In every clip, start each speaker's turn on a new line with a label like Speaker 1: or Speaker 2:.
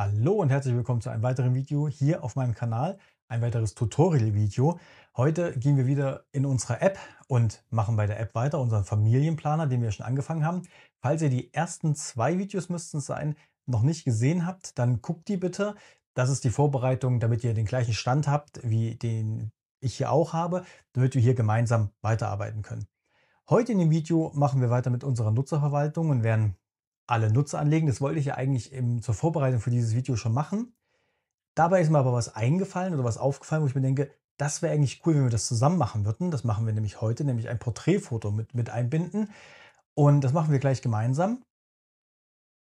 Speaker 1: Hallo und herzlich willkommen zu einem weiteren Video hier auf meinem Kanal, ein weiteres Tutorial-Video. Heute gehen wir wieder in unsere App und machen bei der App weiter, unseren Familienplaner, den wir schon angefangen haben. Falls ihr die ersten zwei Videos, müssten es sein, noch nicht gesehen habt, dann guckt die bitte. Das ist die Vorbereitung, damit ihr den gleichen Stand habt, wie den ich hier auch habe, damit wir hier gemeinsam weiterarbeiten können. Heute in dem Video machen wir weiter mit unserer Nutzerverwaltung und werden alle Nutzer anlegen. Das wollte ich ja eigentlich im, zur Vorbereitung für dieses Video schon machen. Dabei ist mir aber was eingefallen oder was aufgefallen, wo ich mir denke, das wäre eigentlich cool, wenn wir das zusammen machen würden. Das machen wir nämlich heute, nämlich ein Porträtfoto mit, mit einbinden. Und das machen wir gleich gemeinsam.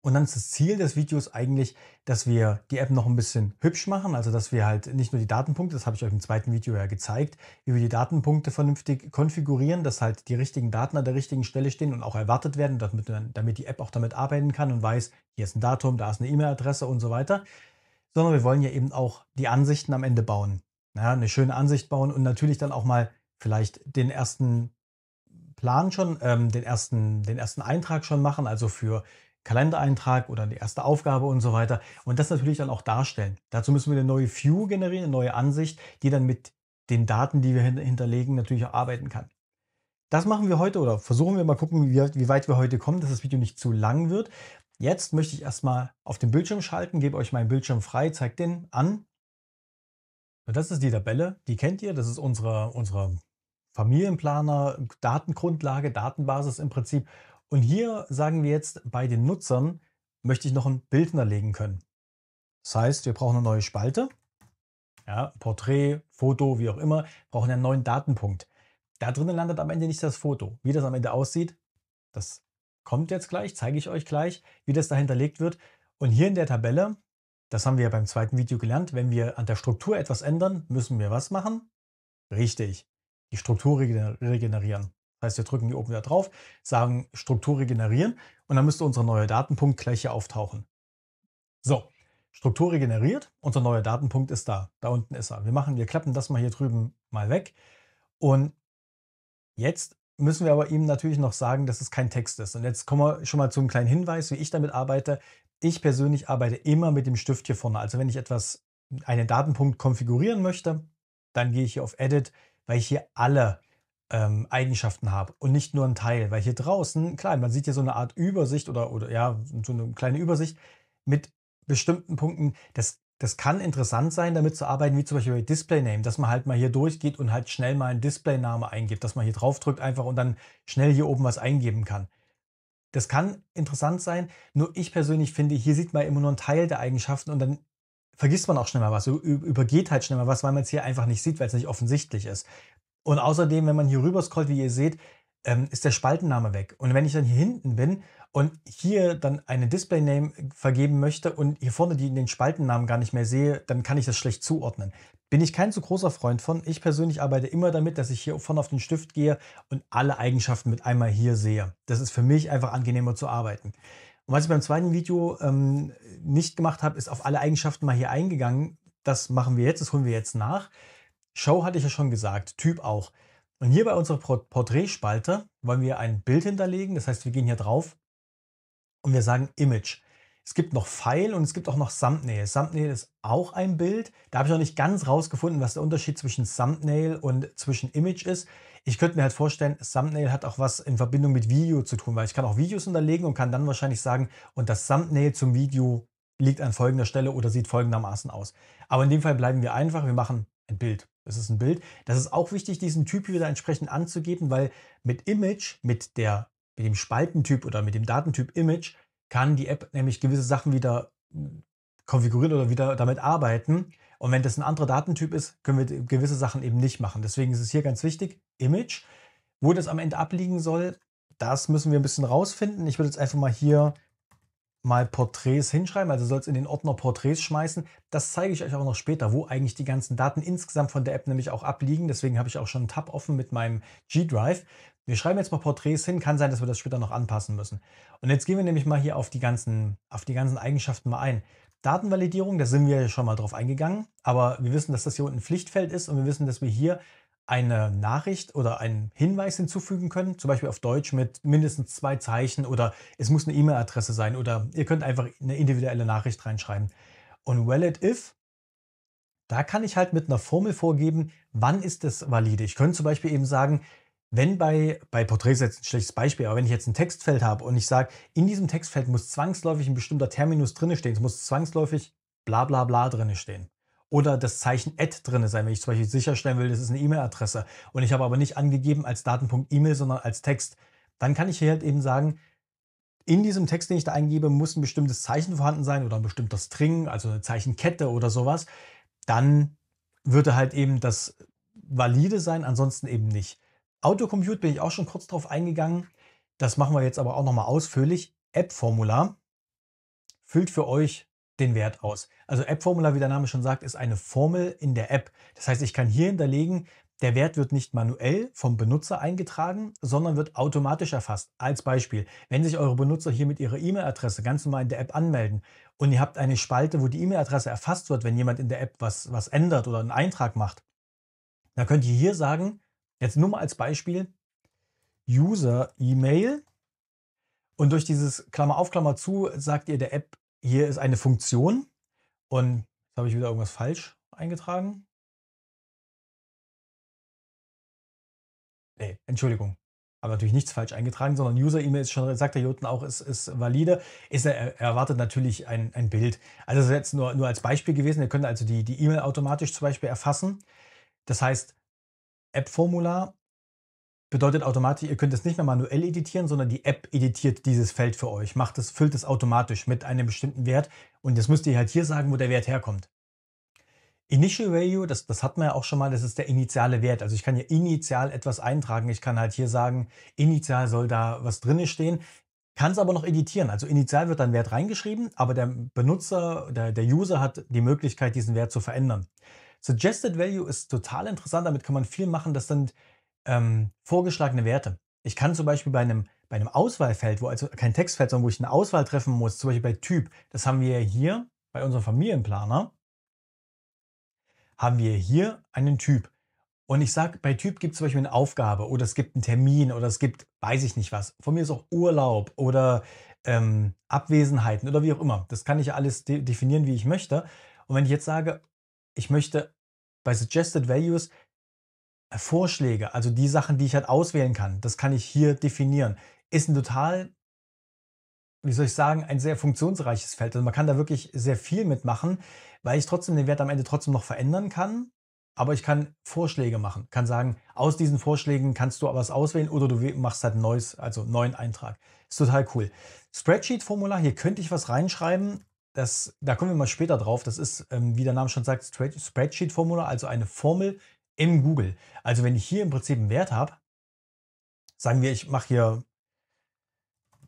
Speaker 1: Und dann ist das Ziel des Videos eigentlich, dass wir die App noch ein bisschen hübsch machen, also dass wir halt nicht nur die Datenpunkte, das habe ich euch im zweiten Video ja gezeigt, wie wir die Datenpunkte vernünftig konfigurieren, dass halt die richtigen Daten an der richtigen Stelle stehen und auch erwartet werden, damit, damit die App auch damit arbeiten kann und weiß, hier ist ein Datum, da ist eine E-Mail-Adresse und so weiter. Sondern wir wollen ja eben auch die Ansichten am Ende bauen. Naja, eine schöne Ansicht bauen und natürlich dann auch mal vielleicht den ersten Plan schon, ähm, den, ersten, den ersten Eintrag schon machen, also für Kalendereintrag oder die erste Aufgabe und so weiter und das natürlich dann auch darstellen. Dazu müssen wir eine neue View generieren, eine neue Ansicht, die dann mit den Daten, die wir hinterlegen, natürlich auch arbeiten kann. Das machen wir heute oder versuchen wir mal gucken, wie weit wir heute kommen, dass das Video nicht zu lang wird. Jetzt möchte ich erstmal auf den Bildschirm schalten, gebe euch meinen Bildschirm frei, zeigt den an. Das ist die Tabelle, die kennt ihr, das ist unsere, unsere Familienplaner, Datengrundlage, Datenbasis im Prinzip. Und hier sagen wir jetzt bei den Nutzern, möchte ich noch ein Bild hinterlegen können. Das heißt, wir brauchen eine neue Spalte. Ja, Porträt, Foto, wie auch immer, brauchen einen neuen Datenpunkt. Da drinnen landet am Ende nicht das Foto. Wie das am Ende aussieht, das kommt jetzt gleich, zeige ich euch gleich, wie das da hinterlegt wird. Und hier in der Tabelle, das haben wir ja beim zweiten Video gelernt, wenn wir an der Struktur etwas ändern, müssen wir was machen? Richtig, die Struktur regenerieren. Das heißt, wir drücken hier oben wieder drauf, sagen Struktur regenerieren und dann müsste unser neuer Datenpunkt gleich hier auftauchen. So, Struktur regeneriert, unser neuer Datenpunkt ist da. Da unten ist er. Wir machen, wir klappen das mal hier drüben mal weg. Und jetzt müssen wir aber ihm natürlich noch sagen, dass es kein Text ist. Und jetzt kommen wir schon mal zu einem kleinen Hinweis, wie ich damit arbeite. Ich persönlich arbeite immer mit dem Stift hier vorne. Also wenn ich etwas, einen Datenpunkt konfigurieren möchte, dann gehe ich hier auf Edit, weil ich hier alle ähm, Eigenschaften habe und nicht nur ein Teil. Weil hier draußen, klar, man sieht hier so eine Art Übersicht oder, oder ja, so eine kleine Übersicht mit bestimmten Punkten. Das, das kann interessant sein, damit zu arbeiten, wie zum Beispiel bei Display Name, dass man halt mal hier durchgeht und halt schnell mal einen Display Name eingibt, dass man hier drauf drückt einfach und dann schnell hier oben was eingeben kann. Das kann interessant sein, nur ich persönlich finde, hier sieht man immer nur einen Teil der Eigenschaften und dann vergisst man auch schnell mal was, übergeht halt schnell mal was, weil man es hier einfach nicht sieht, weil es nicht offensichtlich ist. Und außerdem, wenn man hier rüber scrollt, wie ihr seht, ähm, ist der Spaltenname weg. Und wenn ich dann hier hinten bin und hier dann eine Display-Name vergeben möchte und hier vorne die, den Spaltennamen gar nicht mehr sehe, dann kann ich das schlecht zuordnen. Bin ich kein zu großer Freund von. Ich persönlich arbeite immer damit, dass ich hier vorne auf den Stift gehe und alle Eigenschaften mit einmal hier sehe. Das ist für mich einfach angenehmer zu arbeiten. Und was ich beim zweiten Video ähm, nicht gemacht habe, ist auf alle Eigenschaften mal hier eingegangen. Das machen wir jetzt, das holen wir jetzt nach. Show hatte ich ja schon gesagt, Typ auch. Und hier bei unserer Porträtspalte wollen wir ein Bild hinterlegen. Das heißt, wir gehen hier drauf und wir sagen Image. Es gibt noch File und es gibt auch noch Thumbnail. Thumbnail ist auch ein Bild. Da habe ich noch nicht ganz rausgefunden, was der Unterschied zwischen Thumbnail und zwischen Image ist. Ich könnte mir halt vorstellen, Thumbnail hat auch was in Verbindung mit Video zu tun, weil ich kann auch Videos hinterlegen und kann dann wahrscheinlich sagen, und das Thumbnail zum Video liegt an folgender Stelle oder sieht folgendermaßen aus. Aber in dem Fall bleiben wir einfach, wir machen ein Bild es ist ein Bild. Das ist auch wichtig, diesen Typ wieder entsprechend anzugeben, weil mit Image, mit, der, mit dem Spaltentyp oder mit dem Datentyp Image kann die App nämlich gewisse Sachen wieder hm, konfigurieren oder wieder damit arbeiten. Und wenn das ein anderer Datentyp ist, können wir gewisse Sachen eben nicht machen. Deswegen ist es hier ganz wichtig, Image. Wo das am Ende abliegen soll, das müssen wir ein bisschen rausfinden. Ich würde jetzt einfach mal hier mal Porträts hinschreiben, also soll es in den Ordner Porträts schmeißen. Das zeige ich euch auch noch später, wo eigentlich die ganzen Daten insgesamt von der App nämlich auch abliegen. Deswegen habe ich auch schon einen Tab offen mit meinem G-Drive. Wir schreiben jetzt mal Porträts hin, kann sein, dass wir das später noch anpassen müssen. Und jetzt gehen wir nämlich mal hier auf die ganzen, auf die ganzen Eigenschaften mal ein. Datenvalidierung, da sind wir ja schon mal drauf eingegangen, aber wir wissen, dass das hier unten Pflichtfeld ist und wir wissen, dass wir hier eine Nachricht oder einen Hinweis hinzufügen können, zum Beispiel auf Deutsch mit mindestens zwei Zeichen oder es muss eine E-Mail-Adresse sein oder ihr könnt einfach eine individuelle Nachricht reinschreiben. Und Valid If, da kann ich halt mit einer Formel vorgeben, wann ist das valide. Ich könnte zum Beispiel eben sagen, wenn bei, bei Porträts jetzt ein schlechtes Beispiel, aber wenn ich jetzt ein Textfeld habe und ich sage, in diesem Textfeld muss zwangsläufig ein bestimmter Terminus drinne stehen, es muss zwangsläufig bla bla bla drinne stehen oder das Zeichen Add drin sein, wenn ich zum Beispiel sicherstellen will, das ist eine E-Mail-Adresse und ich habe aber nicht angegeben als Datenpunkt E-Mail, sondern als Text, dann kann ich hier halt eben sagen, in diesem Text, den ich da eingebe, muss ein bestimmtes Zeichen vorhanden sein oder ein bestimmter String, also eine Zeichenkette oder sowas. Dann würde halt eben das valide sein, ansonsten eben nicht. Autocompute bin ich auch schon kurz drauf eingegangen. Das machen wir jetzt aber auch nochmal ausführlich. App-Formular füllt für euch den Wert aus. Also App-Formular, wie der Name schon sagt, ist eine Formel in der App. Das heißt, ich kann hier hinterlegen, der Wert wird nicht manuell vom Benutzer eingetragen, sondern wird automatisch erfasst. Als Beispiel, wenn sich eure Benutzer hier mit ihrer E-Mail-Adresse ganz normal in der App anmelden und ihr habt eine Spalte, wo die E-Mail-Adresse erfasst wird, wenn jemand in der App was, was ändert oder einen Eintrag macht, dann könnt ihr hier sagen, jetzt nur mal als Beispiel, User-E-Mail und durch dieses Klammer auf Klammer zu sagt ihr der App hier ist eine Funktion und jetzt habe ich wieder irgendwas falsch eingetragen. Nee, Entschuldigung. habe natürlich nichts falsch eingetragen, sondern User-E-Mail ist schon, sagt der Joten auch, ist, ist valide. Ist, er erwartet natürlich ein, ein Bild. Also das ist jetzt nur, nur als Beispiel gewesen. Ihr könnt also die E-Mail e automatisch zum Beispiel erfassen. Das heißt, App-Formular Bedeutet automatisch, ihr könnt es nicht mehr manuell editieren, sondern die App editiert dieses Feld für euch, macht es, füllt es automatisch mit einem bestimmten Wert und jetzt müsst ihr halt hier sagen, wo der Wert herkommt. Initial Value, das, das hat man ja auch schon mal, das ist der initiale Wert. Also ich kann hier initial etwas eintragen. Ich kann halt hier sagen, initial soll da was drinne stehen. Kann es aber noch editieren. Also initial wird dann Wert reingeschrieben, aber der Benutzer, der, der User hat die Möglichkeit, diesen Wert zu verändern. Suggested Value ist total interessant, damit kann man viel machen. Das sind ähm, vorgeschlagene Werte. Ich kann zum Beispiel bei einem, bei einem Auswahlfeld, wo also kein Textfeld, sondern wo ich eine Auswahl treffen muss, zum Beispiel bei Typ, das haben wir hier bei unserem Familienplaner, haben wir hier einen Typ. Und ich sage, bei Typ gibt es zum Beispiel eine Aufgabe oder es gibt einen Termin oder es gibt, weiß ich nicht was. Von mir ist auch Urlaub oder ähm, Abwesenheiten oder wie auch immer. Das kann ich alles de definieren, wie ich möchte. Und wenn ich jetzt sage, ich möchte bei Suggested Values äh, Vorschläge, also die Sachen, die ich halt auswählen kann, das kann ich hier definieren, ist ein total, wie soll ich sagen, ein sehr funktionsreiches Feld. Also man kann da wirklich sehr viel mitmachen, weil ich trotzdem den Wert am Ende trotzdem noch verändern kann. Aber ich kann Vorschläge machen, kann sagen, aus diesen Vorschlägen kannst du aber was auswählen oder du machst halt neues, also einen neuen Eintrag. Ist total cool. Spreadsheet-Formular, hier könnte ich was reinschreiben. Das, da kommen wir mal später drauf. Das ist, ähm, wie der Name schon sagt, Spreadsheet-Formular, also eine Formel, in Google. Also wenn ich hier im Prinzip einen Wert habe, sagen wir, ich mache hier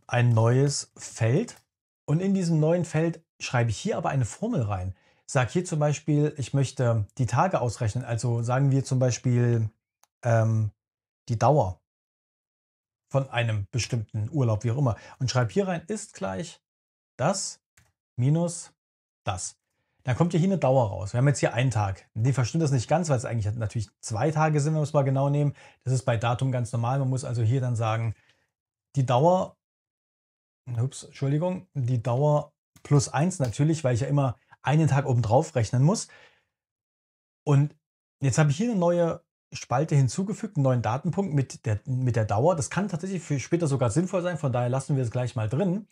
Speaker 1: ein neues Feld und in diesem neuen Feld schreibe ich hier aber eine Formel rein. Sag hier zum Beispiel, ich möchte die Tage ausrechnen. Also sagen wir zum Beispiel ähm, die Dauer von einem bestimmten Urlaub, wie auch immer. Und schreibe hier rein, ist gleich das minus das. Dann kommt ja hier eine Dauer raus. Wir haben jetzt hier einen Tag. Die verstehen das nicht ganz, weil es eigentlich natürlich zwei Tage sind, wenn wir es mal genau nehmen. Das ist bei Datum ganz normal. Man muss also hier dann sagen, die Dauer, ups, Entschuldigung, die Dauer plus eins natürlich, weil ich ja immer einen Tag obendrauf rechnen muss. Und jetzt habe ich hier eine neue Spalte hinzugefügt, einen neuen Datenpunkt mit der, mit der Dauer. Das kann tatsächlich für später sogar sinnvoll sein, von daher lassen wir es gleich mal drin.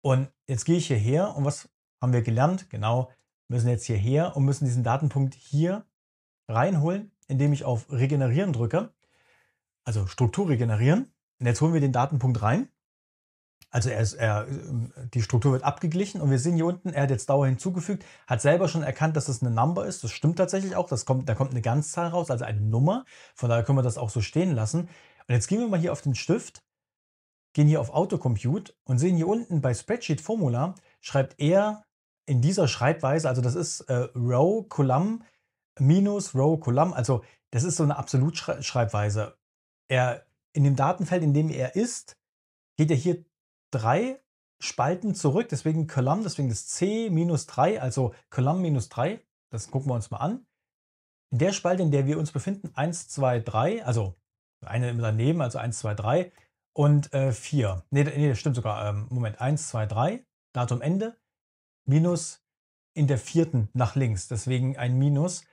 Speaker 1: Und jetzt gehe ich hierher und was haben wir gelernt? Genau, müssen jetzt hierher und müssen diesen Datenpunkt hier reinholen, indem ich auf Regenerieren drücke, also Struktur regenerieren. Und jetzt holen wir den Datenpunkt rein. Also er ist, er, die Struktur wird abgeglichen und wir sehen hier unten, er hat jetzt Dauer hinzugefügt, hat selber schon erkannt, dass das eine Number ist. Das stimmt tatsächlich auch. Das kommt, da kommt eine Ganzzahl raus, also eine Nummer. Von daher können wir das auch so stehen lassen. Und jetzt gehen wir mal hier auf den Stift, gehen hier auf Autocompute und sehen hier unten bei Spreadsheet Formula schreibt er in dieser Schreibweise, also das ist äh, Row, Column, minus Row, Column, also das ist so eine Absolutschreibweise. Er, in dem Datenfeld, in dem er ist, geht er hier drei Spalten zurück, deswegen Column, deswegen das C minus 3, also Column minus 3, das gucken wir uns mal an. In der Spalte, in der wir uns befinden, 1, 2, 3, also eine daneben, also 1, 2, 3 und äh, 4. Ne, nee, stimmt sogar, ähm, Moment, 1, 2, 3, Datum Ende, Minus in der vierten nach links. Deswegen ein Minus.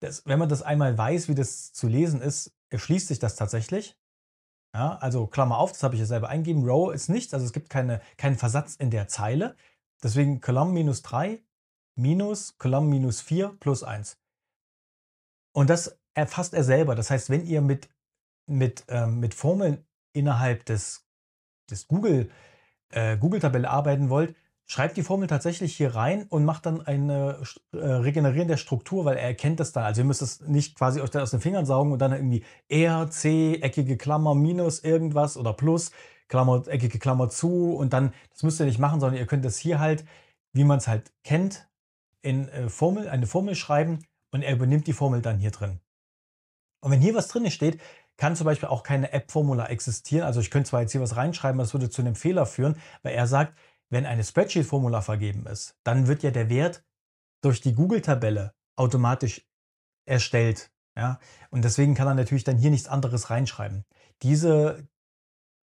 Speaker 1: Das, wenn man das einmal weiß, wie das zu lesen ist, erschließt sich das tatsächlich. Ja, also Klammer auf, das habe ich ja selber eingegeben. Row ist nichts, also es gibt keine, keinen Versatz in der Zeile. Deswegen Column minus 3 minus Column minus 4 plus 1. Und das erfasst er selber. Das heißt, wenn ihr mit, mit, ähm, mit Formeln innerhalb des, des Google, äh, google arbeiten wollt, schreibt die Formel tatsächlich hier rein und macht dann ein äh, Regenerieren der Struktur, weil er erkennt das dann. Also ihr müsst es nicht quasi euch dann aus den Fingern saugen und dann irgendwie R, C, eckige Klammer, minus irgendwas oder plus, Klammer, eckige Klammer zu und dann, das müsst ihr nicht machen, sondern ihr könnt das hier halt, wie man es halt kennt, in äh, Formel, eine Formel schreiben und er übernimmt die Formel dann hier drin. Und wenn hier was drin steht, kann zum Beispiel auch keine app formula existieren. Also ich könnte zwar jetzt hier was reinschreiben, das würde zu einem Fehler führen, weil er sagt, wenn eine spreadsheet formular vergeben ist, dann wird ja der Wert durch die Google-Tabelle automatisch erstellt. Ja? Und deswegen kann er natürlich dann hier nichts anderes reinschreiben. Diese,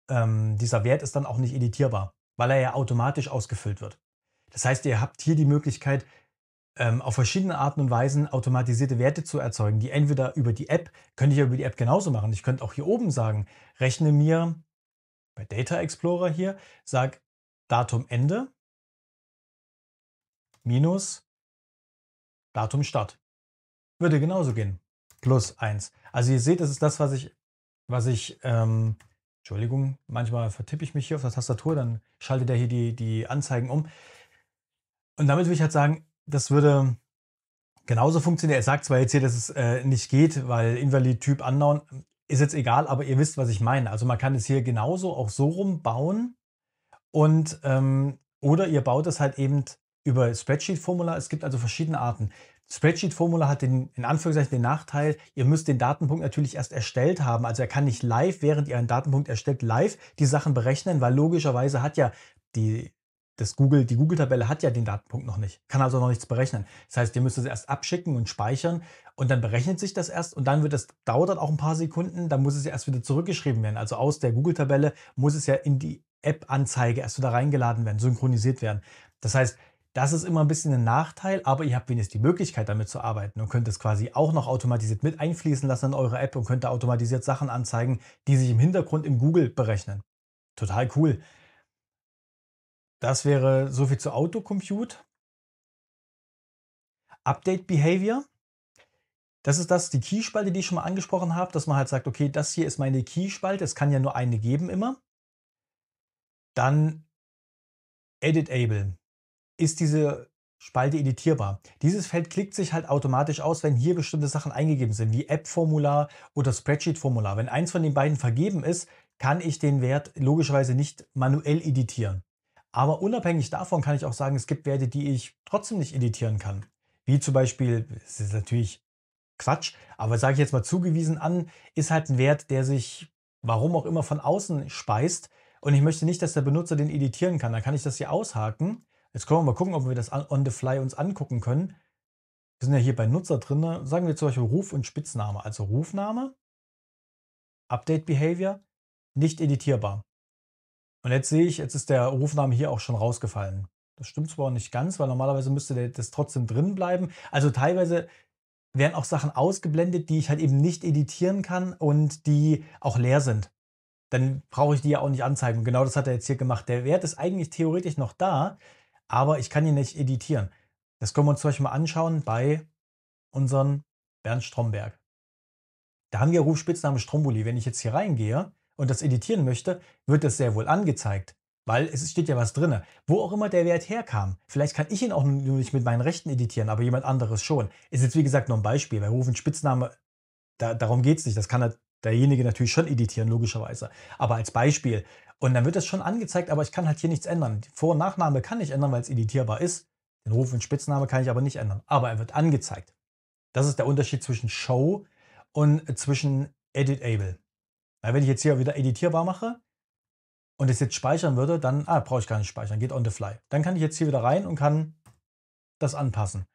Speaker 1: ähm, dieser Wert ist dann auch nicht editierbar, weil er ja automatisch ausgefüllt wird. Das heißt, ihr habt hier die Möglichkeit, ähm, auf verschiedene Arten und Weisen automatisierte Werte zu erzeugen, die entweder über die App, könnte ich ja über die App genauso machen. Ich könnte auch hier oben sagen, rechne mir bei Data Explorer hier, sag, Datum Ende minus Datum Start. Würde genauso gehen. Plus 1. Also ihr seht, das ist das, was ich, was ich, ähm, Entschuldigung, manchmal vertippe ich mich hier auf der Tastatur, dann schaltet er hier die, die Anzeigen um. Und damit will ich halt sagen, das würde genauso funktionieren. Er sagt zwar jetzt hier, dass es äh, nicht geht, weil Invalid-Typ unknown, ist jetzt egal, aber ihr wisst, was ich meine. Also man kann es hier genauso auch so rumbauen, und, ähm, oder ihr baut es halt eben über spreadsheet formular Es gibt also verschiedene Arten. spreadsheet formular hat den, in Anführungszeichen den Nachteil, ihr müsst den Datenpunkt natürlich erst erstellt haben. Also er kann nicht live, während ihr einen Datenpunkt erstellt, live die Sachen berechnen, weil logischerweise hat ja die, das Google, die Google-Tabelle hat ja den Datenpunkt noch nicht, kann also noch nichts berechnen. Das heißt, ihr müsst es erst abschicken und speichern und dann berechnet sich das erst und dann wird das, dauert das auch ein paar Sekunden, dann muss es ja erst wieder zurückgeschrieben werden. Also aus der Google-Tabelle muss es ja in die App-Anzeige erst wieder reingeladen werden, synchronisiert werden. Das heißt, das ist immer ein bisschen ein Nachteil, aber ihr habt wenigstens die Möglichkeit, damit zu arbeiten und könnt es quasi auch noch automatisiert mit einfließen lassen in eure App und könnt da automatisiert Sachen anzeigen, die sich im Hintergrund im Google berechnen. Total cool. Das wäre so viel zu Autocompute. Update Behavior. Das ist das, die Keyspalte, die ich schon mal angesprochen habe, dass man halt sagt, okay, das hier ist meine Keyspalte, es kann ja nur eine geben immer. Dann Editable. Ist diese Spalte editierbar? Dieses Feld klickt sich halt automatisch aus, wenn hier bestimmte Sachen eingegeben sind, wie App-Formular oder Spreadsheet-Formular. Wenn eins von den beiden vergeben ist, kann ich den Wert logischerweise nicht manuell editieren. Aber unabhängig davon kann ich auch sagen, es gibt Werte, die ich trotzdem nicht editieren kann. Wie zum Beispiel, es ist natürlich Quatsch, aber sage ich jetzt mal zugewiesen an, ist halt ein Wert, der sich warum auch immer von außen speist, und ich möchte nicht, dass der Benutzer den editieren kann. Dann kann ich das hier aushaken. Jetzt können wir mal gucken, ob wir das on the fly uns angucken können. Wir sind ja hier bei Nutzer drin. Ne? Sagen wir zum Beispiel Ruf und Spitzname. Also Rufname, Update Behavior, nicht editierbar. Und jetzt sehe ich, jetzt ist der Rufname hier auch schon rausgefallen. Das stimmt zwar nicht ganz, weil normalerweise müsste das trotzdem drin bleiben. Also teilweise werden auch Sachen ausgeblendet, die ich halt eben nicht editieren kann und die auch leer sind dann brauche ich die ja auch nicht anzeigen. Und genau das hat er jetzt hier gemacht. Der Wert ist eigentlich theoretisch noch da, aber ich kann ihn nicht editieren. Das können wir uns zum Beispiel mal anschauen bei unserem Bernd Stromberg. Da haben wir Rufspitzname Stromboli. Wenn ich jetzt hier reingehe und das editieren möchte, wird das sehr wohl angezeigt, weil es steht ja was drin. Wo auch immer der Wert herkam. Vielleicht kann ich ihn auch nur nicht mit meinen Rechten editieren, aber jemand anderes schon. Ist jetzt wie gesagt nur ein Beispiel. Bei Rufen Spitzname, da, darum geht es nicht. Das kann er halt derjenige natürlich schon editieren, logischerweise. Aber als Beispiel. Und dann wird das schon angezeigt, aber ich kann halt hier nichts ändern. Vor- und Nachname kann ich ändern, weil es editierbar ist. Den Ruf und Spitzname kann ich aber nicht ändern. Aber er wird angezeigt. Das ist der Unterschied zwischen Show und äh, zwischen Editable. Weil wenn ich jetzt hier wieder editierbar mache und es jetzt speichern würde, dann ah, brauche ich gar nicht speichern, geht on the fly. Dann kann ich jetzt hier wieder rein und kann das anpassen.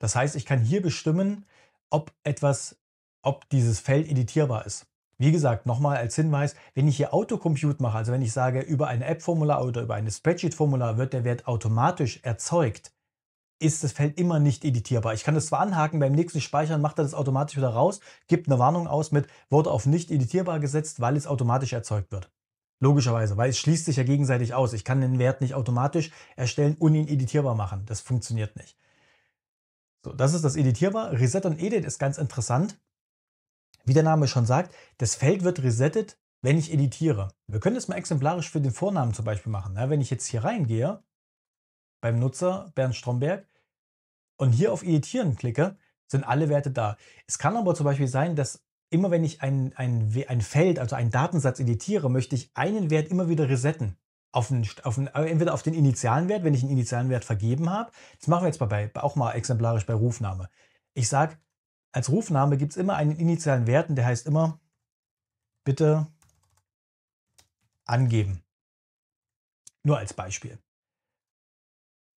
Speaker 1: Das heißt, ich kann hier bestimmen, ob etwas ob dieses Feld editierbar ist. Wie gesagt, nochmal als Hinweis, wenn ich hier Autocompute mache, also wenn ich sage, über ein App-Formular oder über eine Spreadsheet-Formular wird der Wert automatisch erzeugt, ist das Feld immer nicht editierbar. Ich kann das zwar anhaken, beim nächsten Speichern macht er das automatisch wieder raus, gibt eine Warnung aus mit, wurde auf nicht editierbar gesetzt, weil es automatisch erzeugt wird. Logischerweise, weil es schließt sich ja gegenseitig aus. Ich kann den Wert nicht automatisch erstellen und ihn editierbar machen. Das funktioniert nicht. So, das ist das editierbar. Reset und Edit ist ganz interessant. Wie der Name schon sagt, das Feld wird resettet, wenn ich editiere. Wir können das mal exemplarisch für den Vornamen zum Beispiel machen. Ja, ne? wenn ich jetzt hier reingehe, beim Nutzer Bernd Stromberg, und hier auf Editieren klicke, sind alle Werte da. Es kann aber zum Beispiel sein, dass immer wenn ich ein, ein, ein Feld, also einen Datensatz editiere, möchte ich einen Wert immer wieder resetten. Auf einen, auf einen, äh, entweder auf den initialen Wert, wenn ich einen initialen Wert vergeben habe. Das machen wir jetzt bei, bei, auch mal exemplarisch bei Rufname. Ich sage als Rufname gibt es immer einen initialen Wert und der heißt immer bitte angeben. Nur als Beispiel.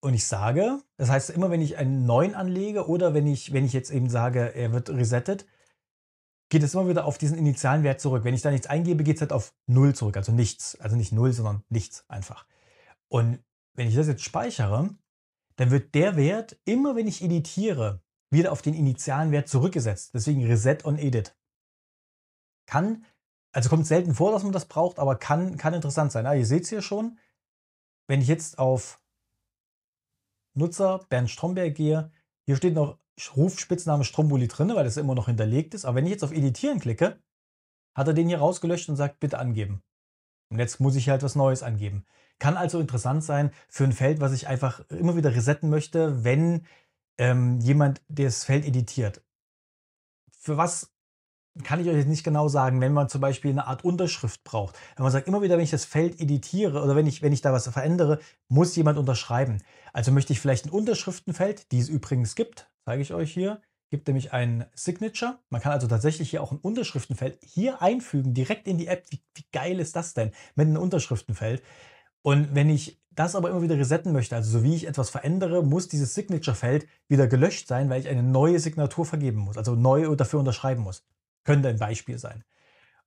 Speaker 1: Und ich sage, das heißt immer, wenn ich einen neuen anlege oder wenn ich, wenn ich jetzt eben sage, er wird resettet, geht es immer wieder auf diesen initialen Wert zurück. Wenn ich da nichts eingebe, geht es halt auf 0 zurück, also nichts. Also nicht 0, sondern nichts einfach. Und wenn ich das jetzt speichere, dann wird der Wert immer, wenn ich editiere, wird auf den initialen Wert zurückgesetzt. Deswegen Reset on Edit. Kann, also kommt selten vor, dass man das braucht, aber kann, kann interessant sein. Ah, ihr seht es hier schon. Wenn ich jetzt auf Nutzer Bernd Stromberg gehe, hier steht noch Rufspitzname Stromboli drin, weil das immer noch hinterlegt ist. Aber wenn ich jetzt auf Editieren klicke, hat er den hier rausgelöscht und sagt, bitte angeben. Und jetzt muss ich halt was Neues angeben. Kann also interessant sein für ein Feld, was ich einfach immer wieder resetten möchte, wenn ähm, jemand, der das Feld editiert. Für was kann ich euch jetzt nicht genau sagen, wenn man zum Beispiel eine Art Unterschrift braucht. Wenn man sagt, immer wieder, wenn ich das Feld editiere oder wenn ich, wenn ich da was verändere, muss jemand unterschreiben. Also möchte ich vielleicht ein Unterschriftenfeld, die es übrigens gibt, zeige ich euch hier, gibt nämlich ein Signature. Man kann also tatsächlich hier auch ein Unterschriftenfeld hier einfügen, direkt in die App. Wie, wie geil ist das denn mit einem Unterschriftenfeld? Und wenn ich das aber immer wieder resetten möchte, also so wie ich etwas verändere, muss dieses Signature-Feld wieder gelöscht sein, weil ich eine neue Signatur vergeben muss, also neu dafür unterschreiben muss. Könnte ein Beispiel sein.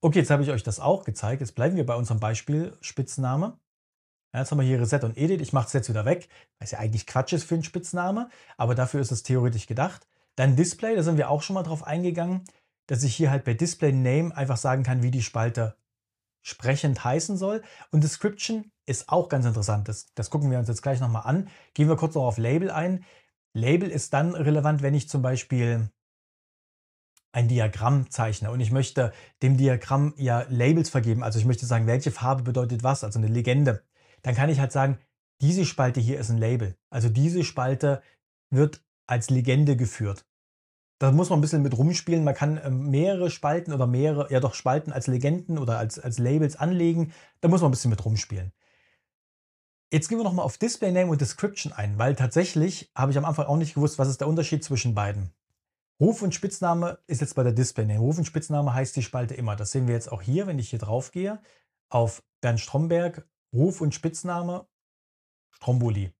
Speaker 1: Okay, jetzt habe ich euch das auch gezeigt. Jetzt bleiben wir bei unserem Beispiel Spitzname. Ja, jetzt haben wir hier Reset und Edit. Ich mache es jetzt wieder weg, weil es ja eigentlich Quatsch ist für einen Spitzname, aber dafür ist es theoretisch gedacht. Dann Display, da sind wir auch schon mal drauf eingegangen, dass ich hier halt bei Display Name einfach sagen kann, wie die Spalte sprechend heißen soll. Und Description ist auch ganz interessant. Das, das gucken wir uns jetzt gleich nochmal an. Gehen wir kurz noch auf Label ein. Label ist dann relevant, wenn ich zum Beispiel ein Diagramm zeichne und ich möchte dem Diagramm ja Labels vergeben. Also ich möchte sagen, welche Farbe bedeutet was, also eine Legende. Dann kann ich halt sagen, diese Spalte hier ist ein Label. Also diese Spalte wird als Legende geführt. Da muss man ein bisschen mit rumspielen. Man kann ähm, mehrere Spalten oder mehrere, ja doch Spalten als Legenden oder als, als Labels anlegen. Da muss man ein bisschen mit rumspielen. Jetzt gehen wir nochmal auf Display Name und Description ein, weil tatsächlich habe ich am Anfang auch nicht gewusst, was ist der Unterschied zwischen beiden. Ruf und Spitzname ist jetzt bei der Display Name. Ruf und Spitzname heißt die Spalte immer. Das sehen wir jetzt auch hier, wenn ich hier drauf gehe, auf Bernd Stromberg, Ruf und Spitzname, Stromboli.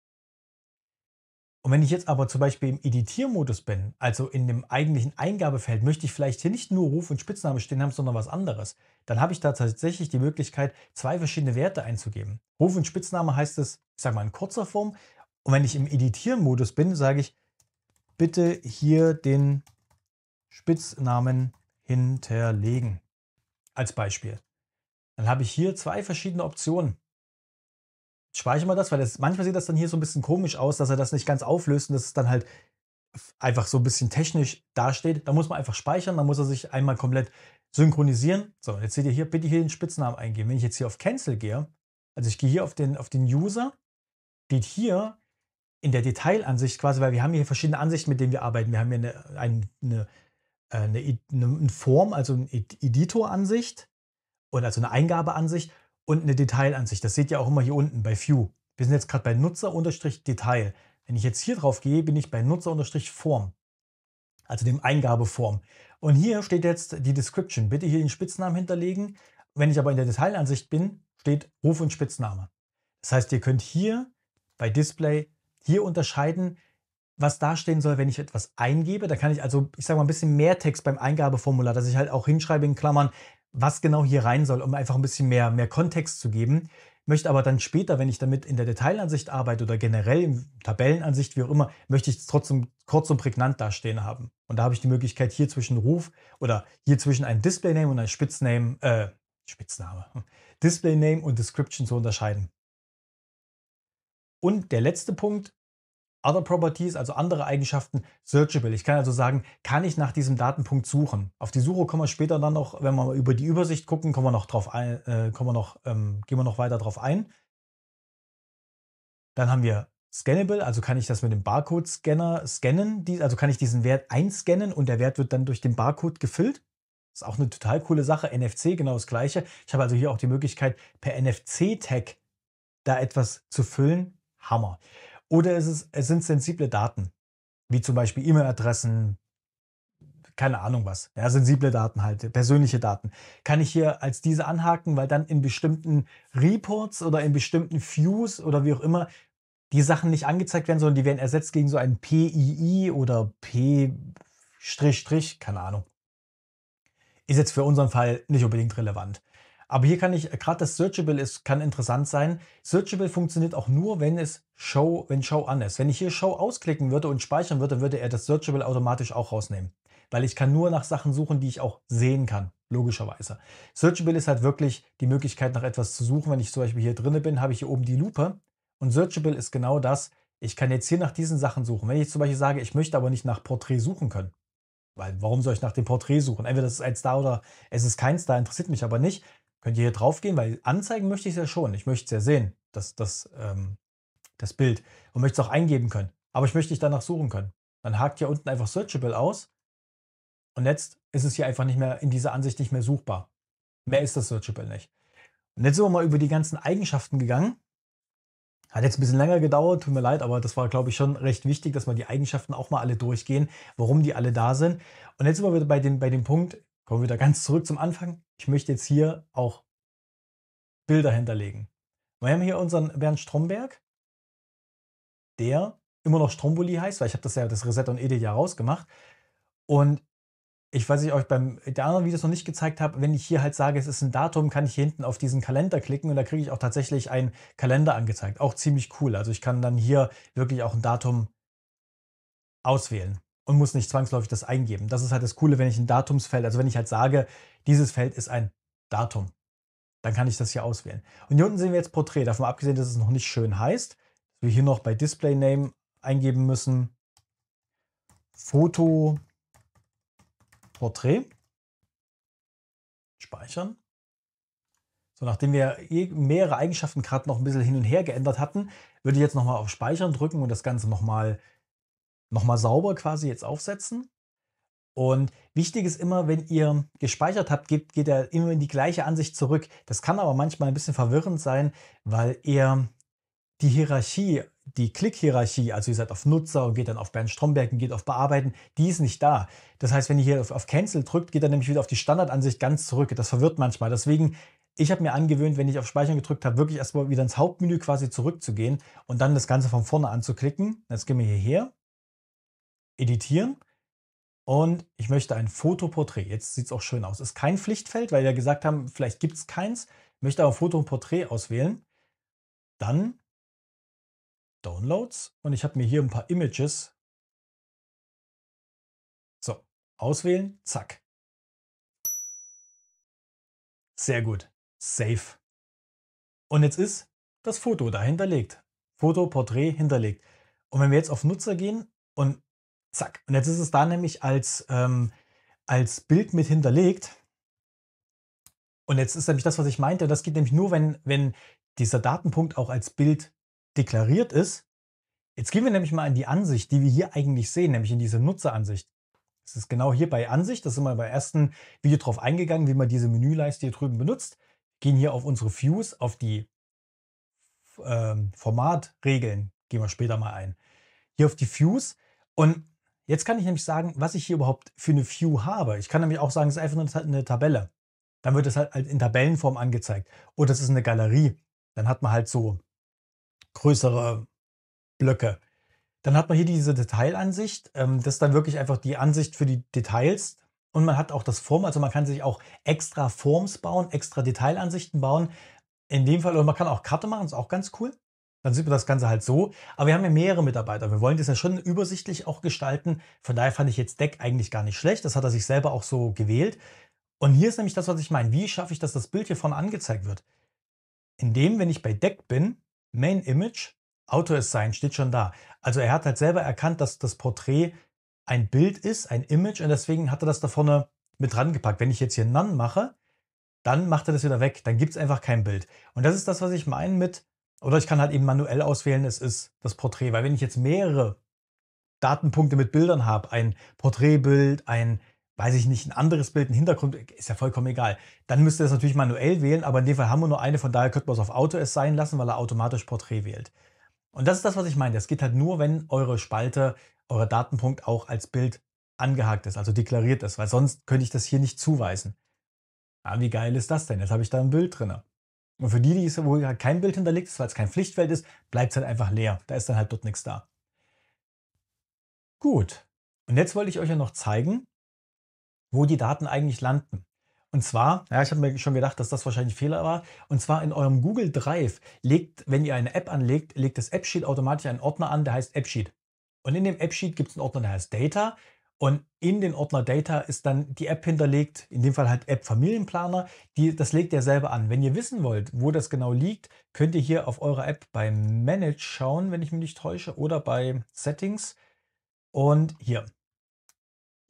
Speaker 1: Und wenn ich jetzt aber zum Beispiel im Editiermodus bin, also in dem eigentlichen Eingabefeld, möchte ich vielleicht hier nicht nur Ruf und Spitzname stehen haben, sondern was anderes. Dann habe ich da tatsächlich die Möglichkeit, zwei verschiedene Werte einzugeben. Ruf und Spitzname heißt es, ich sage mal in kurzer Form. Und wenn ich im Editiermodus bin, sage ich, bitte hier den Spitznamen hinterlegen. Als Beispiel. Dann habe ich hier zwei verschiedene Optionen speichern wir das, weil das, manchmal sieht das dann hier so ein bisschen komisch aus, dass er das nicht ganz auflöst und dass es dann halt einfach so ein bisschen technisch dasteht. Da muss man einfach speichern, dann muss er sich einmal komplett synchronisieren. So, jetzt seht ihr hier, bitte hier den Spitznamen eingeben. Wenn ich jetzt hier auf Cancel gehe, also ich gehe hier auf den, auf den User, geht hier in der Detailansicht quasi, weil wir haben hier verschiedene Ansichten, mit denen wir arbeiten. Wir haben hier eine, eine, äh, eine, eine, eine Form, also eine Editoransicht und also eine Eingabeansicht und eine Detailansicht. Das seht ihr auch immer hier unten bei View. Wir sind jetzt gerade bei Nutzer-Detail. Wenn ich jetzt hier drauf gehe, bin ich bei Nutzer-Form, also dem Eingabeform. Und hier steht jetzt die Description. Bitte hier den Spitznamen hinterlegen. Wenn ich aber in der Detailansicht bin, steht Ruf und Spitzname. Das heißt, ihr könnt hier bei Display hier unterscheiden, was dastehen soll, wenn ich etwas eingebe. Da kann ich also, ich sage mal, ein bisschen mehr Text beim Eingabeformular, dass ich halt auch hinschreibe in Klammern, was genau hier rein soll, um einfach ein bisschen mehr, mehr Kontext zu geben. Möchte aber dann später, wenn ich damit in der Detailansicht arbeite oder generell in Tabellenansicht, wie auch immer, möchte ich es trotzdem kurz und prägnant dastehen haben. Und da habe ich die Möglichkeit, hier zwischen Ruf oder hier zwischen einem Display-Name und einem Spitzname, äh, Spitzname, hm, Display-Name und Description zu unterscheiden. Und der letzte Punkt, Other Properties, also andere Eigenschaften, searchable. Ich kann also sagen, kann ich nach diesem Datenpunkt suchen. Auf die Suche kommen wir später dann noch, wenn wir über die Übersicht gucken, kommen wir noch drauf ein, äh, kommen wir noch, ähm, gehen wir noch weiter drauf ein. Dann haben wir scannable, also kann ich das mit dem Barcode-Scanner scannen, also kann ich diesen Wert einscannen und der Wert wird dann durch den Barcode gefüllt. Das ist auch eine total coole Sache. NFC, genau das gleiche. Ich habe also hier auch die Möglichkeit, per NFC-Tag da etwas zu füllen. Hammer. Oder ist es, es sind sensible Daten, wie zum Beispiel E-Mail-Adressen, keine Ahnung was. Ja, sensible Daten halt, persönliche Daten. Kann ich hier als diese anhaken, weil dann in bestimmten Reports oder in bestimmten Views oder wie auch immer die Sachen nicht angezeigt werden, sondern die werden ersetzt gegen so ein PII oder P-, Strich, keine Ahnung. Ist jetzt für unseren Fall nicht unbedingt relevant. Aber hier kann ich, äh, gerade das Searchable ist, kann interessant sein. Searchable funktioniert auch nur, wenn es Show, wenn Show an ist. Wenn ich hier Show ausklicken würde und speichern würde, würde er das Searchable automatisch auch rausnehmen. Weil ich kann nur nach Sachen suchen, die ich auch sehen kann, logischerweise. Searchable ist halt wirklich die Möglichkeit, nach etwas zu suchen. Wenn ich zum Beispiel hier drinne bin, habe ich hier oben die Lupe. Und Searchable ist genau das. Ich kann jetzt hier nach diesen Sachen suchen. Wenn ich zum Beispiel sage, ich möchte aber nicht nach Porträt suchen können, weil warum soll ich nach dem Porträt suchen? Entweder das ist ein Star oder es ist kein Star, interessiert mich aber nicht. Könnt ihr hier drauf gehen, weil anzeigen möchte ich es ja schon. Ich möchte es ja sehen, das, das, ähm, das Bild. Und möchte es auch eingeben können. Aber ich möchte nicht danach suchen können. Dann hakt hier unten einfach Searchable aus. Und jetzt ist es hier einfach nicht mehr in dieser Ansicht nicht mehr suchbar. Mehr ist das Searchable nicht. Und jetzt sind wir mal über die ganzen Eigenschaften gegangen. Hat jetzt ein bisschen länger gedauert, tut mir leid, aber das war, glaube ich, schon recht wichtig, dass wir die Eigenschaften auch mal alle durchgehen, warum die alle da sind. Und jetzt sind wir wieder bei dem, bei dem Punkt, Kommen wir wieder ganz zurück zum Anfang. Ich möchte jetzt hier auch Bilder hinterlegen. Wir haben hier unseren Bernd Stromberg, der immer noch Stromboli heißt, weil ich habe das ja das Reset und Edit ja rausgemacht. Und ich weiß ich euch beim der anderen Videos noch nicht gezeigt habe, wenn ich hier halt sage, es ist ein Datum, kann ich hier hinten auf diesen Kalender klicken und da kriege ich auch tatsächlich einen Kalender angezeigt. Auch ziemlich cool. Also ich kann dann hier wirklich auch ein Datum auswählen und muss nicht zwangsläufig das eingeben. Das ist halt das Coole, wenn ich ein Datumsfeld, also wenn ich halt sage, dieses Feld ist ein Datum, dann kann ich das hier auswählen. Und hier unten sehen wir jetzt Porträt, davon abgesehen, dass es noch nicht schön heißt, wir hier noch bei Display Name eingeben müssen, Foto, Porträt, speichern. So, nachdem wir eh mehrere Eigenschaften gerade noch ein bisschen hin und her geändert hatten, würde ich jetzt nochmal auf Speichern drücken und das Ganze nochmal nochmal sauber quasi jetzt aufsetzen. Und wichtig ist immer, wenn ihr gespeichert habt, geht, geht er immer in die gleiche Ansicht zurück. Das kann aber manchmal ein bisschen verwirrend sein, weil er die Hierarchie, die Klick-Hierarchie, also ihr seid auf Nutzer und geht dann auf Bernd Stromberg und geht auf Bearbeiten, die ist nicht da. Das heißt, wenn ihr hier auf, auf Cancel drückt, geht er nämlich wieder auf die Standardansicht ganz zurück. Das verwirrt manchmal. Deswegen, ich habe mir angewöhnt, wenn ich auf Speichern gedrückt habe, wirklich erstmal wieder ins Hauptmenü quasi zurückzugehen und dann das Ganze von vorne anzuklicken. Jetzt gehen wir hierher editieren und ich möchte ein Fotoporträt. Jetzt sieht es auch schön aus. Ist kein Pflichtfeld, weil wir gesagt haben, vielleicht gibt es keins. Ich möchte aber Fotoporträt auswählen. Dann Downloads und ich habe mir hier ein paar Images. So, auswählen, zack. Sehr gut, safe. Und jetzt ist das Foto da hinterlegt. Foto, Porträt hinterlegt. Und wenn wir jetzt auf Nutzer gehen und Zack. Und jetzt ist es da nämlich als, ähm, als Bild mit hinterlegt. Und jetzt ist nämlich das, was ich meinte, das geht nämlich nur, wenn, wenn dieser Datenpunkt auch als Bild deklariert ist. Jetzt gehen wir nämlich mal in die Ansicht, die wir hier eigentlich sehen, nämlich in diese Nutzeransicht. Das ist genau hier bei Ansicht, das sind wir beim ersten Video drauf eingegangen, wie man diese Menüleiste hier drüben benutzt. Gehen hier auf unsere Views, auf die ähm, Formatregeln, gehen wir später mal ein. Hier auf die Views und Jetzt kann ich nämlich sagen, was ich hier überhaupt für eine View habe. Ich kann nämlich auch sagen, es ist einfach nur eine Tabelle. Dann wird es halt in Tabellenform angezeigt. Oder oh, es ist eine Galerie. Dann hat man halt so größere Blöcke. Dann hat man hier diese Detailansicht. Ähm, das ist dann wirklich einfach die Ansicht für die Details. Und man hat auch das Form, also man kann sich auch extra Forms bauen, extra Detailansichten bauen. In dem Fall, oder man kann auch Karte machen, ist auch ganz cool dann sieht man das Ganze halt so. Aber wir haben ja mehrere Mitarbeiter. Wir wollen das ja schon übersichtlich auch gestalten. Von daher fand ich jetzt Deck eigentlich gar nicht schlecht. Das hat er sich selber auch so gewählt. Und hier ist nämlich das, was ich meine. Wie schaffe ich, dass das Bild hier vorne angezeigt wird? Indem, wenn ich bei Deck bin, Main Image, Auto Assign steht schon da. Also er hat halt selber erkannt, dass das Porträt ein Bild ist, ein Image. Und deswegen hat er das da vorne mit dran gepackt. Wenn ich jetzt hier None mache, dann macht er das wieder weg. Dann gibt es einfach kein Bild. Und das ist das, was ich meine mit oder ich kann halt eben manuell auswählen, es ist das Porträt. Weil wenn ich jetzt mehrere Datenpunkte mit Bildern habe, ein Porträtbild, ein, weiß ich nicht, ein anderes Bild, ein Hintergrund, ist ja vollkommen egal. Dann müsste das natürlich manuell wählen, aber in dem Fall haben wir nur eine, von daher könnte man es auf Auto es sein lassen, weil er automatisch Porträt wählt. Und das ist das, was ich meine. Das geht halt nur, wenn eure Spalte, euer Datenpunkt auch als Bild angehakt ist, also deklariert ist, weil sonst könnte ich das hier nicht zuweisen. Ah, wie geil ist das denn? Jetzt habe ich da ein Bild drin. Und für die, die es wohl halt kein Bild hinterlegt ist, weil es kein Pflichtfeld ist, bleibt es halt einfach leer. Da ist dann halt dort nichts da. Gut. Und jetzt wollte ich euch ja noch zeigen, wo die Daten eigentlich landen. Und zwar, ja, ich habe mir schon gedacht, dass das wahrscheinlich ein Fehler war. Und zwar in eurem Google Drive legt, wenn ihr eine App anlegt, legt das AppSheet automatisch einen Ordner an, der heißt AppSheet. Und in dem AppSheet gibt es einen Ordner, der heißt Data. Und in den Ordner Data ist dann die App hinterlegt, in dem Fall halt App Familienplaner. Die, das legt ihr selber an. Wenn ihr wissen wollt, wo das genau liegt, könnt ihr hier auf eurer App bei Manage schauen, wenn ich mich nicht täusche, oder bei Settings. Und hier,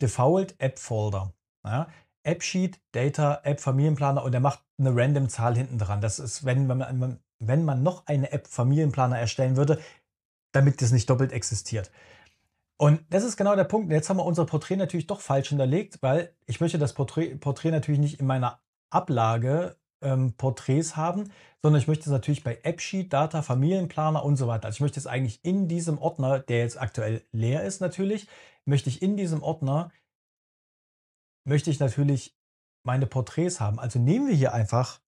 Speaker 1: Default App Folder. Ja, App Sheet, Data, App Familienplaner und er macht eine random Zahl hinten dran. Das ist, wenn, wenn, man, wenn man noch eine App Familienplaner erstellen würde, damit das nicht doppelt existiert. Und das ist genau der Punkt. Jetzt haben wir unser Porträt natürlich doch falsch hinterlegt, weil ich möchte das Porträt, Porträt natürlich nicht in meiner Ablage ähm, Porträts haben, sondern ich möchte es natürlich bei AppSheet, Data, Familienplaner und so weiter. Also ich möchte es eigentlich in diesem Ordner, der jetzt aktuell leer ist natürlich, möchte ich in diesem Ordner, möchte ich natürlich meine Porträts haben. Also nehmen wir hier einfach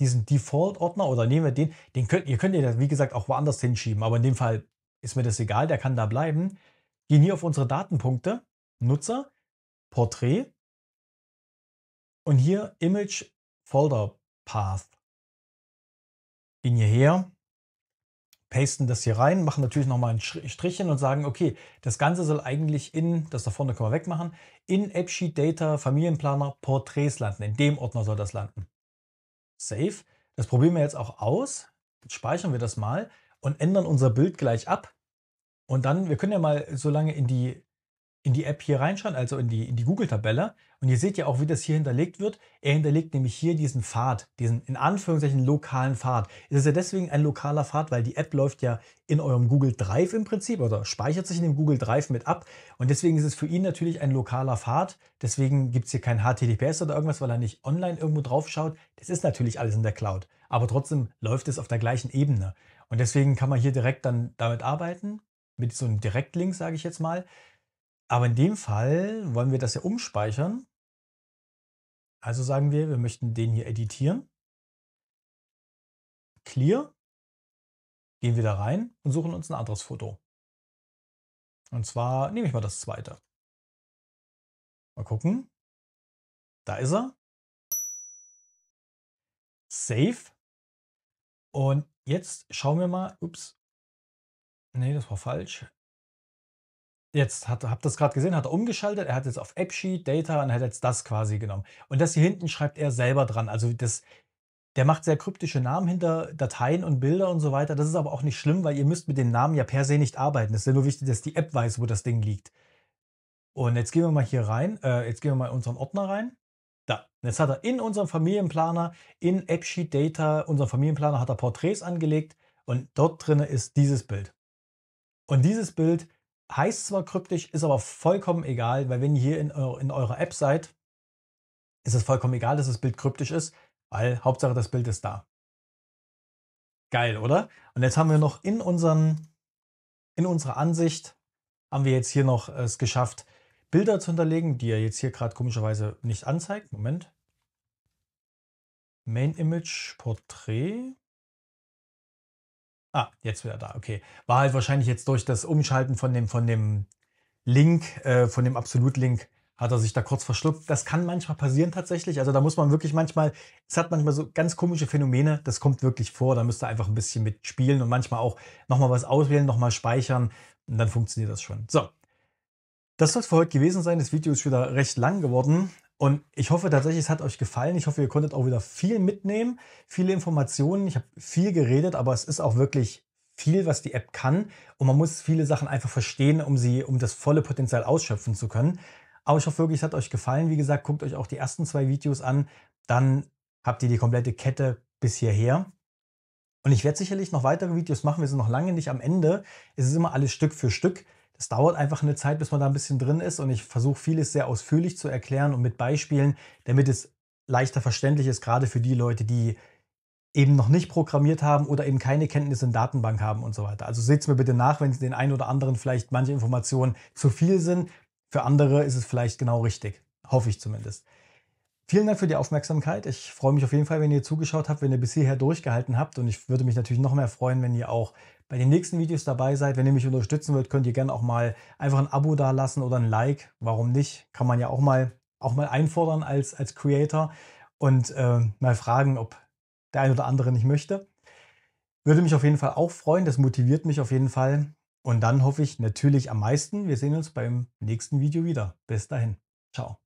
Speaker 1: diesen Default-Ordner oder nehmen wir den, den könnt, ihr könnt ihr, wie gesagt, auch woanders hinschieben, aber in dem Fall ist mir das egal, der kann da bleiben gehen hier auf unsere Datenpunkte, Nutzer, Porträt und hier Image Folder Path. Gehen hierher, pasten das hier rein, machen natürlich nochmal ein Strichchen und sagen, okay, das Ganze soll eigentlich in, das da vorne können wir wegmachen, in AppSheet Data Familienplaner Porträts landen. In dem Ordner soll das landen. Save. Das probieren wir jetzt auch aus. Jetzt speichern wir das mal und ändern unser Bild gleich ab. Und dann, wir können ja mal so lange in die, in die App hier reinschauen, also in die, in die Google-Tabelle. Und ihr seht ja auch, wie das hier hinterlegt wird. Er hinterlegt nämlich hier diesen Pfad, diesen in Anführungszeichen lokalen Pfad. Es ist ja deswegen ein lokaler Pfad, weil die App läuft ja in eurem Google Drive im Prinzip oder speichert sich in dem Google Drive mit ab. Und deswegen ist es für ihn natürlich ein lokaler Pfad. Deswegen gibt es hier kein HTTPS oder irgendwas, weil er nicht online irgendwo drauf schaut. Das ist natürlich alles in der Cloud. Aber trotzdem läuft es auf der gleichen Ebene. Und deswegen kann man hier direkt dann damit arbeiten mit so einem Direktlink, sage ich jetzt mal. Aber in dem Fall wollen wir das ja umspeichern. Also sagen wir, wir möchten den hier editieren. Clear. Gehen wir da rein und suchen uns ein anderes Foto. Und zwar nehme ich mal das zweite. Mal gucken. Da ist er. Save. Und jetzt schauen wir mal, ups, Nee, das war falsch. Jetzt hat, habt ihr das gerade gesehen, hat er umgeschaltet, er hat jetzt auf AppSheet, Data und hat jetzt das quasi genommen. Und das hier hinten schreibt er selber dran. Also das, der macht sehr kryptische Namen hinter Dateien und Bilder und so weiter. Das ist aber auch nicht schlimm, weil ihr müsst mit den Namen ja per se nicht arbeiten. Es ist ja nur wichtig, dass die App weiß, wo das Ding liegt. Und jetzt gehen wir mal hier rein, äh, jetzt gehen wir mal in unseren Ordner rein. Da, jetzt hat er in unserem Familienplaner, in AppSheet Data, unser Familienplaner hat er Porträts angelegt und dort drin ist dieses Bild. Und dieses Bild heißt zwar kryptisch, ist aber vollkommen egal, weil wenn ihr hier in, in eurer App seid, ist es vollkommen egal, dass das Bild kryptisch ist, weil Hauptsache das Bild ist da. Geil, oder? Und jetzt haben wir noch in unseren, in unserer Ansicht, haben wir jetzt hier noch es geschafft, Bilder zu hinterlegen, die er jetzt hier gerade komischerweise nicht anzeigt. Moment. Main Image, Portrait. Ah, jetzt wieder da, okay. War halt wahrscheinlich jetzt durch das Umschalten von dem, von dem Link, äh, von dem Absolut-Link, hat er sich da kurz verschluckt. Das kann manchmal passieren tatsächlich. Also da muss man wirklich manchmal, es hat manchmal so ganz komische Phänomene, das kommt wirklich vor. Da müsst ihr einfach ein bisschen mitspielen und manchmal auch nochmal was auswählen, nochmal speichern und dann funktioniert das schon. So, das soll es für heute gewesen sein. Das Video ist wieder recht lang geworden. Und ich hoffe tatsächlich, es hat euch gefallen. Ich hoffe, ihr konntet auch wieder viel mitnehmen, viele Informationen. Ich habe viel geredet, aber es ist auch wirklich viel, was die App kann. Und man muss viele Sachen einfach verstehen, um sie, um das volle Potenzial ausschöpfen zu können. Aber ich hoffe wirklich, es hat euch gefallen. Wie gesagt, guckt euch auch die ersten zwei Videos an. Dann habt ihr die komplette Kette bis hierher. Und ich werde sicherlich noch weitere Videos machen. Wir sind noch lange nicht am Ende. Es ist immer alles Stück für Stück. Das dauert einfach eine Zeit, bis man da ein bisschen drin ist und ich versuche vieles sehr ausführlich zu erklären und mit Beispielen, damit es leichter verständlich ist, gerade für die Leute, die eben noch nicht programmiert haben oder eben keine Kenntnisse in Datenbank haben und so weiter. Also seht es mir bitte nach, wenn den einen oder anderen vielleicht manche Informationen zu viel sind. Für andere ist es vielleicht genau richtig. Hoffe ich zumindest. Vielen Dank für die Aufmerksamkeit. Ich freue mich auf jeden Fall, wenn ihr zugeschaut habt, wenn ihr bis hierher durchgehalten habt. Und ich würde mich natürlich noch mehr freuen, wenn ihr auch bei den nächsten Videos dabei seid. Wenn ihr mich unterstützen wollt, könnt ihr gerne auch mal einfach ein Abo da lassen oder ein Like. Warum nicht? Kann man ja auch mal, auch mal einfordern als, als Creator und äh, mal fragen, ob der ein oder andere nicht möchte. Würde mich auf jeden Fall auch freuen. Das motiviert mich auf jeden Fall. Und dann hoffe ich natürlich am meisten, wir sehen uns beim nächsten Video wieder. Bis dahin. Ciao.